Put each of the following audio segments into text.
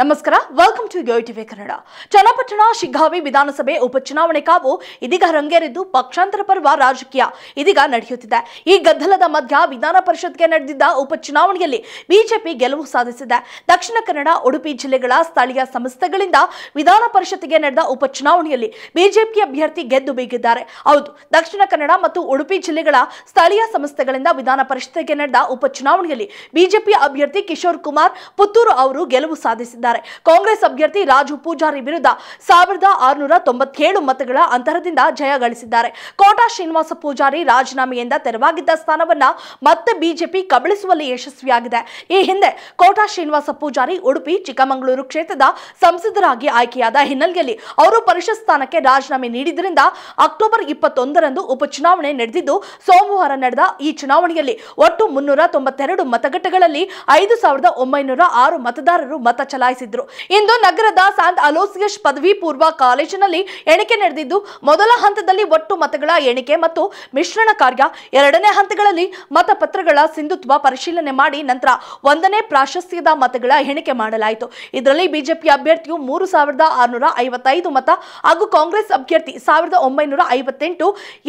ನಮಸ್ಕಾರ welcome to yo TV Kannada Channapatna Shiggavi ವಿಧಾನಸಭೆ ಉಪಚುನಾವಣೆ ಕಾವು ಇದೀಗ ರಂಗೇರಿದ್ದು ಪಕ್ಷಾಂತರ ಪರ್ವ ರಾಜಕೀಯ ಇದೀಗ ನಡೆಯುತ್ತಿದೆ ಈ ಗದ್ದಲದ ಮಧ್ಯ ವಿಧಾನ ಪರಿಷತ್ಗೆ ನಡೆದಿದ್ದ ಉಪಚುನಾವಣೆಯಲ್ಲಿ ಬಿಜೆಪಿ ಗೆಲುವು ಸಾಧಿಸಿದೆ ದಕ್ಷಿಣ ಕನ್ನಡ ಉಡುಪಿ ಜಿಲ್ಲೆಗಳ ಸ್ಥಳೀಯ ಸಂಸ್ಥೆಗಳಿಂದ ವಿಧಾನ ಪರಿಷತ್ಗೆ ನಡೆದ ಉಪಚುನಾವಣೆಯಲ್ಲಿ ಬಿಜೆಪಿ ಅಭ್ಯರ್ಥಿ ಗೆದ್ದು ಬೀಗಿದ್ದಾರೆ ಹೌದು ದಕ್ಷಿಣ ಕನ್ನಡ ಮತ್ತು ಉಡುಪಿ ಜಿಲ್ಲೆಗಳ ಸ್ಥಳೀಯ ಸಂಸ್ಥೆಗಳಿಂದ ವಿಧಾನ ಪರಿಷತ್ಗೆ ನಡೆದ ಉಪಚುನಾವಣೆಯಲ್ಲಿ ಬಿಜೆಪಿ ಅಭ್ಯರ್ಥಿ ಕಿಶೋರ್ ಕುಮಾರ್ ಪುತ್ತೂರು ಅವರು ಗೆಲುವು ಸಾಧಿಸಿದ್ದಾರೆ ಕಾಂಗ್ರೆಸ್ ಅಭ್ಯರ್ಥಿ ರಾಜು ಪೂಜಾರಿ ವಿರುದ್ಧ ಸಾವಿರದ ಆರುನೂರ ತೊಂಬತ್ತೇಳು ಮತಗಳ ಅಂತರದಿಂದ ಜಯ ಗಳಿಸಿದ್ದಾರೆ ಕೋಟಾ ಶ್ರೀನಿವಾಸ ಪೂಜಾರಿ ರಾಜೀನಾಮೆಯಿಂದ ತೆರವಾಗಿದ್ದ ಸ್ಥಾನವನ್ನ ಮತ್ತೆ ಬಿಜೆಪಿ ಕಬಳಿಸುವಲ್ಲಿ ಯಶಸ್ವಿಯಾಗಿದೆ ಈ ಹಿಂದೆ ಕೋಟಾ ಶ್ರೀನಿವಾಸ ಪೂಜಾರಿ ಉಡುಪಿ ಚಿಕ್ಕಮಗಳೂರು ಕ್ಷೇತ್ರದ ಸಂಸದರಾಗಿ ಆಯ್ಕೆಯಾದ ಹಿನ್ನೆಲೆಯಲ್ಲಿ ಅವರು ಪರಿಷತ್ ಸ್ಥಾನಕ್ಕೆ ರಾಜೀನಾಮೆ ನೀಡಿದ್ದರಿಂದ ಅಕ್ಟೋಬರ್ ಇಪ್ಪತ್ತೊಂದರಂದು ಉಪಚುನಾವಣೆ ನಡೆದಿದ್ದು ಸೋಮವಾರ ನಡೆದ ಈ ಚುನಾವಣೆಯಲ್ಲಿ ಒಟ್ಟು ಮುನ್ನೂರ ತೊಂಬತ್ತೆರಡು ಮತಗಟ್ಟೆಗಳಲ್ಲಿ ಐದು ಸಾವಿರದ ಒಂಬೈನೂರ ಆರು ಮತದಾರರು ಮತ ಚಲಾಯಿಸಿದ್ದಾರೆ ಒತ್ತಾಯಿಸಿದ್ರು ಇಂದು ನಗರದ ಸಾಂತ್ ಅಲೋಸಿಯಸ್ ಪದವಿ ಪೂರ್ವ ಕಾಲೇಜಿನಲ್ಲಿ ಎಣಿಕೆ ನಡೆದಿದ್ದು ಮೊದಲ ಹಂತದಲ್ಲಿ ಒಟ್ಟು ಮತಗಳ ಎಣಿಕೆ ಮತ್ತು ಮಿಶ್ರಣ ಕಾರ್ಯ ಎರಡನೇ ಹಂತಗಳಲ್ಲಿ ಮತಪತ್ರಗಳ ಸಿಂಧುತ್ವ ಪರಿಶೀಲನೆ ಮಾಡಿ ನಂತರ ಒಂದನೇ ಪ್ರಾಶಸ್ತ್ಯದ ಮತಗಳ ಎಣಿಕೆ ಮಾಡಲಾಯಿತು ಇದರಲ್ಲಿ ಬಿಜೆಪಿ ಅಭ್ಯರ್ಥಿಯು ಮೂರು ಸಾವಿರದ ಆರುನೂರ ಐವತ್ತೈದು ಮತ ಹಾಗೂ ಕಾಂಗ್ರೆಸ್ ಅಭ್ಯರ್ಥಿ ಸಾವಿರದ ಒಂಬೈನೂರ ಐವತ್ತೆಂಟು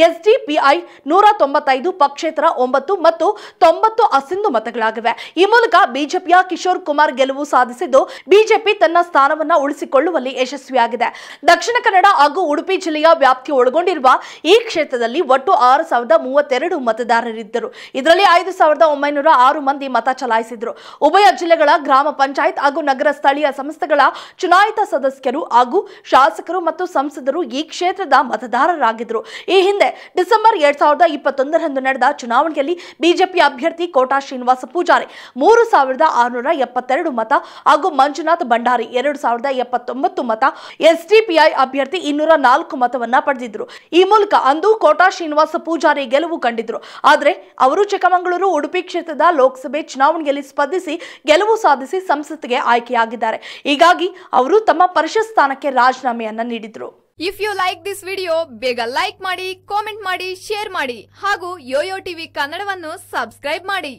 ಎಸ್ಡಿಪಿಐ ನೂರ ತೊಂಬತ್ತೈದು ಪಕ್ಷೇತರ ಒಂಬತ್ತು ಮತ್ತು ತೊಂಬತ್ತು ಅಸಿಂಧು ಮತಗಳಾಗಿವೆ ಈ ಮೂಲಕ ಬಿಜೆಪಿಯ ಕಿಶೋರ್ ಕುಮಾರ್ ಗೆಲುವು ಸಾಧಿಸಿದ್ದು ಬಿಜೆಪಿ ತನ್ನ ಸ್ಥಾನವನ್ನ ಉಳಿಸಿಕೊಳ್ಳುವಲ್ಲಿ ಯಶಸ್ವಿಯಾಗಿದೆ ದಕ್ಷಿಣ ಕನ್ನಡ ಹಾಗೂ ಉಡುಪಿ ಜಿಲ್ಲೆಯ ವ್ಯಾಪ್ತಿ ಒಳಗೊಂಡಿರುವ ಈ ಕ್ಷೇತ್ರದಲ್ಲಿ ಒಟ್ಟು ಆರು ಸಾವಿರದ ಮೂವತ್ತೆರಡು ಮತದಾರರಿದ್ದರು ಇದರಲ್ಲಿ ಐದು ಸಾವಿರದ ಒಂಬೈನೂರ ಆರು ಮಂದಿ ಮತ ಚಲಾಯಿಸಿದ್ರು ಉಭಯ ಜಿಲ್ಲೆಗಳ ಗ್ರಾಮ ಪಂಚಾಯತ್ ಹಾಗೂ ನಗರ ಸ್ಥಳೀಯ ಸಂಸ್ಥೆಗಳ ಚುನಾಯಿತ ಸದಸ್ಯರು ಹಾಗೂ ಶಾಸಕರು ಮತ್ತು ಸಂಸದರು ಈ ಕ್ಷೇತ್ರದ ಮತದಾರರಾಗಿದ್ದರು ಈ ಹಿಂದೆ ಡಿಸೆಂಬರ್ ಎರಡ್ ಸಾವಿರದ ಇಪ್ಪತ್ತೊಂದರಂದು ನಡೆದ ಚುನಾವಣೆಯಲ್ಲಿ ಬಿಜೆಪಿ ಅಭ್ಯರ್ಥಿ ಕೋಟಾ ಶ್ರೀನಿವಾಸ ಪೂಜಾರಿ ಮೂರು ಸಾವಿರದ ಆರುನೂರ ಎಪ್ಪತ್ತೆರಡು ಮತ ಹಾಗೂ ಮಂಜುನಾಥ್ ಮಂಜುನಾಥ್ ಭಂಡಾರಿ ಎರಡು ಸಾವಿರದ ಎಪ್ಪತ್ತೊಂಬತ್ತು ಮತ ಎಸ್ಡಿಪಿಐ ಅಭ್ಯರ್ಥಿ ಇನ್ನೂರ ನಾಲ್ಕು ಮತವನ್ನ ಪಡೆದಿದ್ರು ಈ ಮೂಲಕ ಅಂದು ಕೋಟಾ ಶ್ರೀನಿವಾಸ ಪೂಜಾರಿ ಗೆಲುವು ಕಂಡಿದ್ರು ಆದರೆ ಅವರು ಚಿಕ್ಕಮಗಳೂರು ಉಡುಪಿ ಕ್ಷೇತ್ರದ ಲೋಕಸಭೆ ಚುನಾವಣೆಯಲ್ಲಿ ಸ್ಪರ್ಧಿಸಿ ಗೆಲುವು ಸಾಧಿಸಿ ಸಂಸತ್ಗೆ ಆಯ್ಕೆಯಾಗಿದ್ದಾರೆ ಹೀಗಾಗಿ ಅವರು ತಮ್ಮ ಪರಿಷತ್ ಸ್ಥಾನಕ್ಕೆ ರಾಜೀನಾಮೆಯನ್ನ ನೀಡಿದ್ರು if you like this video ಬೇಗ ಲೈಕ್ ಮಾಡಿ ಕಾಮೆಂಟ್ ಮಾಡಿ ಶೇರ್ ಮಾಡಿ ಹಾಗೂ ಯೋಯೋ ಟಿವಿ ಕನ್ನಡವನ್ನು ಸಬ್ಸ್ಕ್ರೈಬ್ ಮಾಡಿ